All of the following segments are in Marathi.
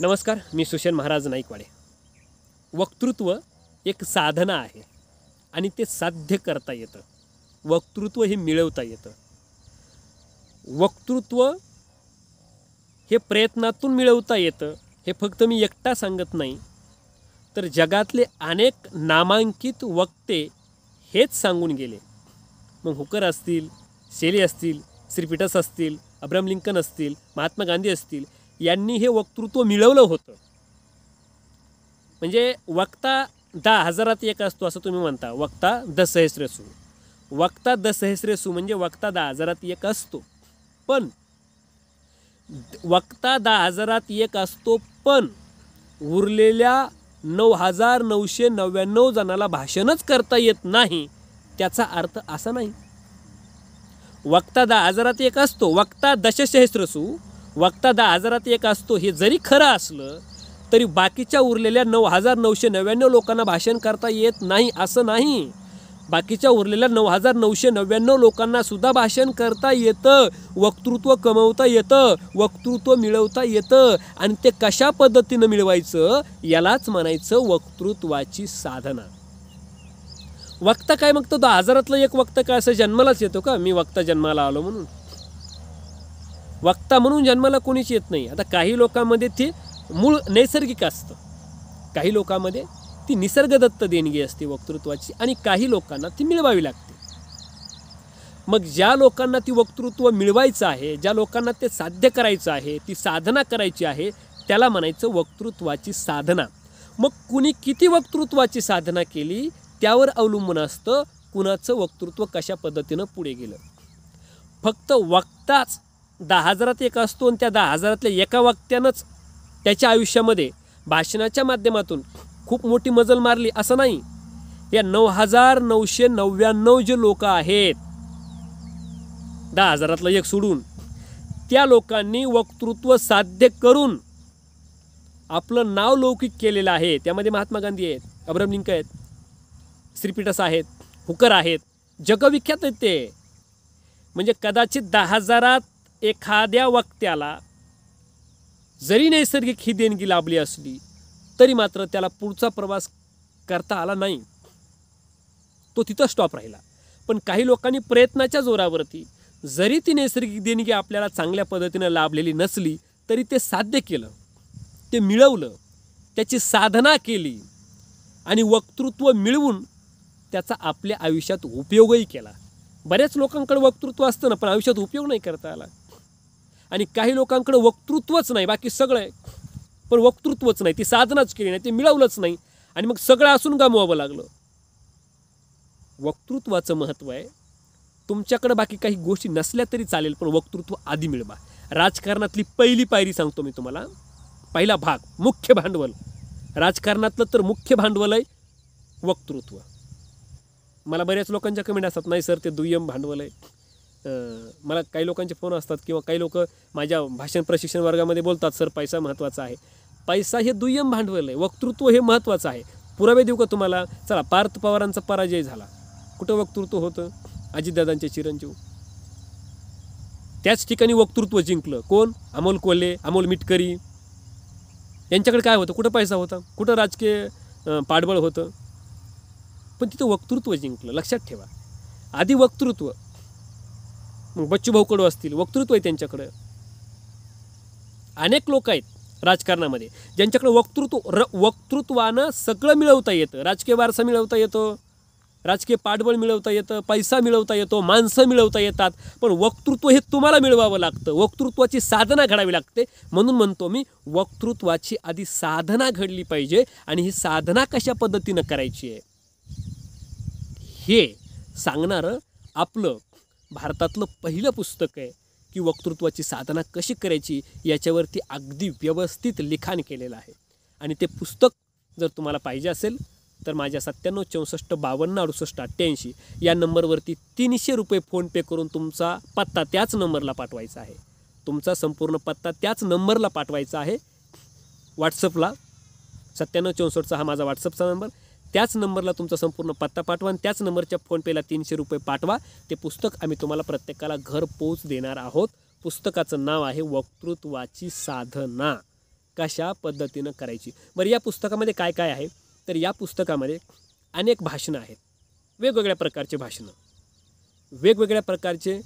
नमस्कार मी सुशन महाराज नाईकवाडे वक्तृत्व एक साधना आहे आणि ते साध्य करता येतं वक्तृत्व हे मिळवता येतं वक्तृत्व हे प्रयत्नातून मिळवता येतं हे फक्त मी एकटा सांगत नाही तर जगातले अनेक नामांकित वक्ते हेच सांगून गेले मग हुकर असतील शेली असतील श्रीपीठस असतील अब्रमलिंकन लिंकन असतील महात्मा गांधी असतील यांनी हे वक्तृत्व मिळवलं होतं म्हणजे वक्ता दहा हजारात एक असतो असं तुम्ही म्हणता वक्ता दसहस्रेसू वक्ता दसहस्रेसू म्हणजे वक्ता दहा हजारात एक असतो पण वक्ता दहा हजारात एक असतो पण उरलेल्या नऊ हजार नऊशे नव्याण्णव जणाला भाषणच करता येत नाही त्याचा अर्थ असा नाही वक्ता दहा हजारात एक असतो वक्ता दशसहस्रसू वक्ता दहा हजारात एक असतो हे जरी खरं असलं तरी बाकीच्या उरलेल्या नऊ हजार नऊशे नव्याण्णव लोकांना भाषण करता येत नाही असं नाही बाकीच्या उरलेल्या नऊ हजार नऊशे नव्याण्णव लोकांना सुद्धा भाषण करता येतं वक्तृत्व कमवता येतं वक्तृत्व मिळवता येतं आणि ते कशा पद्धतीनं मिळवायचं यालाच म्हणायचं वक्तृत्वाची साधना वक्ता काय मग तो दहा हजारातलं एक वक्त काय असं जन्मालाच येतो का मी वक्ता जन्माला आलो म्हणून वक्ता म्हणून जन्माला कोणीच येत नाही आता काही लोकांमध्ये ते मूळ नैसर्गिक असतं काही लोकांमध्ये ती निसर्गदत्त देणगी असते वक्तृत्वाची आणि काही लोकांना ती मिळवावी लागते मग ज्या लोकांना ती वक्तृत्व मिळवायचं आहे ज्या लोकांना ते साध्य करायचं आहे ती साधना करायची आहे त्याला म्हणायचं वक्तृत्वाची साधना मग कुणी किती वक्तृत्वाची साधना केली त्यावर अवलंबून असतं कुणाचं वक्तृत्व कशा पद्धतीनं पुढे गेलं फक्त वक्ताच दहा हजारात एक असतो आणि त्या दहा हजारातल्या एका वाक्यानंच त्याच्या आयुष्यामध्ये भाषणाच्या माध्यमातून खूप मोठी मजल मारली असं नाही या नऊ हजार नऊशे नव्याण्णव जे लोक आहेत दहा हजारातलं एक सोडून त्या लोकांनी वक्तृत्व साध्य करून आपलं नाव लौकिक केलेलं आहे त्यामध्ये महात्मा गांधी आहेत अब्रम लिंक आहेत श्रीपीठस आहेत हुकर आहेत जगविख्यात आहेत ते म्हणजे कदाचित दहा हजारात एखाद्या वक्त्याला जरी नैसर्गिक ही देणगी लाभली असली तरी मात्र त्याला पुढचा प्रवास करता आला नाही तो तिथं स्टॉप राहिला पण काही लोकांनी प्रयत्नाच्या जोरावरती जरी ती नैसर्गिक देणगी आपल्याला चांगल्या पद्धतीनं लाभलेली नसली तरी ते साध्य केलं ते मिळवलं त्याची साधना केली आणि वक्तृत्व मिळवून त्याचा आपल्या आयुष्यात उपयोगही केला बऱ्याच लोकांकडे वक्तृत्व असतं ना पण आयुष्यात उपयोग नाही करता आला आणि काही लोकांकडे वक्तृत्वच नाही बाकी सगळं आहे पण वक्तृत्वच नाही ती साधनाच केली नाही ते मिळवलंच नाही आणि मग सगळं असून गमवावं लागलं वक्तृत्वाचं महत्त्व आहे तुमच्याकडं बाकी काही गोष्टी नसल्या तरी चालेल पण वक्तृत्व आधी मिळवा राजकारणातली पहिली पायरी सांगतो मी तुम्हाला पहिला भाग मुख्य भांडवल राजकारणातलं तर मुख्य भांडवल आहे वक्तृत्व मला बऱ्याच लोकांच्या कमेंट असतात नाही सर ते दुय्यम भांडवल आहे मला काही लोकांचे फोन असतात किंवा काही लोक माझ्या भाषण प्रशिक्षण वर्गामध्ये बोलतात सर पैसा महत्त्वाचा आहे पैसा हे दुय्यम भांडवल आहे वक्तृत्व हे महत्त्वाचं आहे पुरावे देऊ का तुम्हाला चला पार्थ पवारांचा पराजय झाला कुठं वक्तृत्व होतं अजितदादांचे चिरंजीव त्याच ठिकाणी वक्तृत्व जिंकलं कोण अमोल कोल्हे अमोल मिटकरी यांच्याकडे काय होतं कुठं पैसा होता कुठं राजकीय पाठबळ होतं पण तिथं वक्तृत्व जिंकलं लक्षात ठेवा आधी वक्तृत्व मग बच्चू भाऊ कडू असतील वक्तृत्व आहे त्यांच्याकडं अनेक लोक आहेत राजकारणामध्ये ज्यांच्याकडे वक्तृत्व र वक्तृत्वानं सगळं मिळवता येतं राजकीय वारसा मिळवता येतो राजकीय पाठबळ मिळवता येतं पैसा मिळवता येतो माणसं मिळवता येतात पण वक्तृत्व हे तुम्हाला मिळवावं लागतं वक्तृत्वाची साधना घडावी लागते म्हणून म्हणतो मी वक्तृत्वाची आधी साधना घडली पाहिजे आणि ही साधना कशा पद्धतीनं करायची आहे हे सांगणारं आपलं भारतातलं पहिलं पुस्तक आहे की वक्तृत्वाची साधना कशी करायची याच्यावरती अगदी व्यवस्थित लिखाण केलेलं आहे आणि ते पुस्तक जर तुम्हाला पाहिजे असेल तर माझ्या सत्त्याण्णव चौसष्ट बावन्न अडुसष्ट अठ्ठ्याऐंशी या नंबरवरती तीनशे रुपये फोनपे करून तुमचा पत्ता त्याच नंबरला पाठवायचा आहे तुमचा संपूर्ण पत्ता त्याच नंबरला पाठवायचा आहे व्हॉट्सअपला सत्त्याण्णव चौसष्टचा हा माझा व्हॉट्सअपचा नंबर त्याच नंबरला तुमचा संपूर्ण पत्ता पाठवा आणि त्याच नंबरच्या फोनपेला तीनशे रुपये पाठवा ते पुस्तक आम्ही तुम्हाला प्रत्येकाला घर पोच देणार आहोत पुस्तकाचं नाव आहे वक्तृत्वाची साधना कशा पद्धतीनं करायची बरं या पुस्तकामध्ये काय काय आहे तर या पुस्तकामध्ये अनेक भाषणं आहेत वेगवेगळ्या प्रकारचे भाषणं वेगवेगळ्या प्रकारचे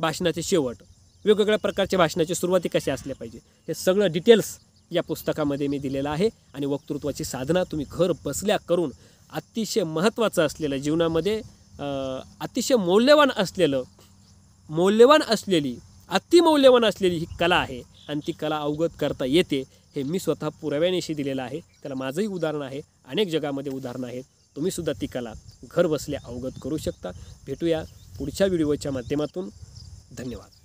भाषणाचे शेवट वेगवेगळ्या प्रकारच्या भाषणाची सुरुवाती कशी असल्या पाहिजे हे सगळं डिटेल्स या पुस्तकामध्ये मी दिलेलं आहे आणि वक्तृत्वाची साधना तुम्ही घर बसल्या करून अतिशय महत्त्वाचं असलेलं जीवनामध्ये अतिशय मौल्यवान असलेलं मौल्यवान असलेली अतिमौल्यवान असलेली ही कला आहे आणि ती कला अवगत करता येते हे मी स्वतः पुराव्यानेशी दिलेलं आहे त्याला माझंही उदाहरण आहे अनेक जगामध्ये उदाहरणं आहेत तुम्हीसुद्धा ती कला घर बसल्या अवगत करू शकता भेटूया पुढच्या व्हिडिओच्या माध्यमातून धन्यवाद